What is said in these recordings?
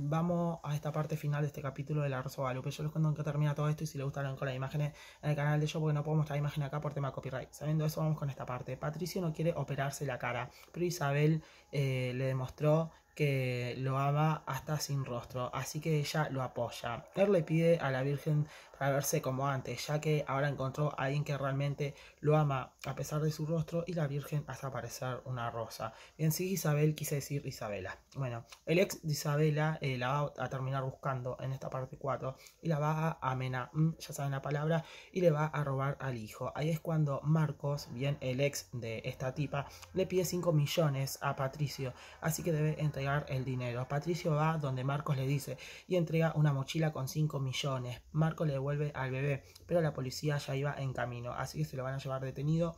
vamos a esta parte final de este capítulo de la Rosa que Yo les cuento en qué termina todo esto y si les gustaron con las imágenes en el canal de yo, porque no puedo mostrar imagen acá por tema copyright. Sabiendo eso, vamos con esta parte. Patricio no quiere operarse la cara, pero Isabel eh, le demostró que lo ama hasta sin rostro, así que ella lo apoya. Él le pide a la Virgen para verse como antes, ya que ahora encontró a alguien que realmente lo ama a pesar de su rostro y la Virgen hace aparecer una rosa. y en sí, Isabel quise decir Isabela. Bueno, el ex de Isabela eh, la va a terminar buscando en esta parte 4 y la va a amenar, mm, ya saben la palabra, y le va a robar al hijo. Ahí es cuando Marcos, bien el ex de esta tipa, le pide 5 millones a Patricio, así que debe entregar el dinero. Patricio va donde Marcos le dice y entrega una mochila con 5 millones. Marcos le devuelve al bebé, pero la policía ya iba en camino, así que se lo van a llevar detenido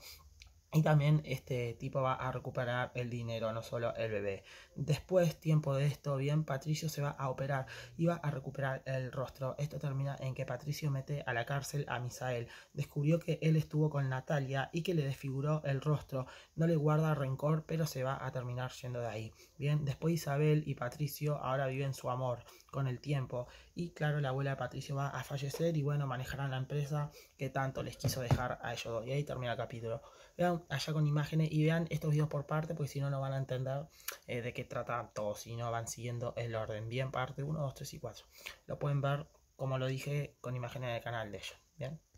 y también este tipo va a recuperar el dinero, no solo el bebé. Después, tiempo de esto, bien, Patricio se va a operar y va a recuperar el rostro. Esto termina en que Patricio mete a la cárcel a Misael. Descubrió que él estuvo con Natalia y que le desfiguró el rostro. No le guarda rencor, pero se va a terminar yendo de ahí. Bien, después Isabel y Patricio ahora viven su amor con el tiempo. Y claro, la abuela de Patricio va a fallecer y bueno, manejarán la empresa que tanto les quiso dejar a ellos dos. Y ahí termina el capítulo. Vean, allá con imágenes y vean estos videos por parte, porque si no, no van a entender eh, de qué trata todo, si no van siguiendo el orden. Bien, parte 1, 2, 3 y 4. Lo pueden ver, como lo dije, con imágenes del canal de ella, Bien.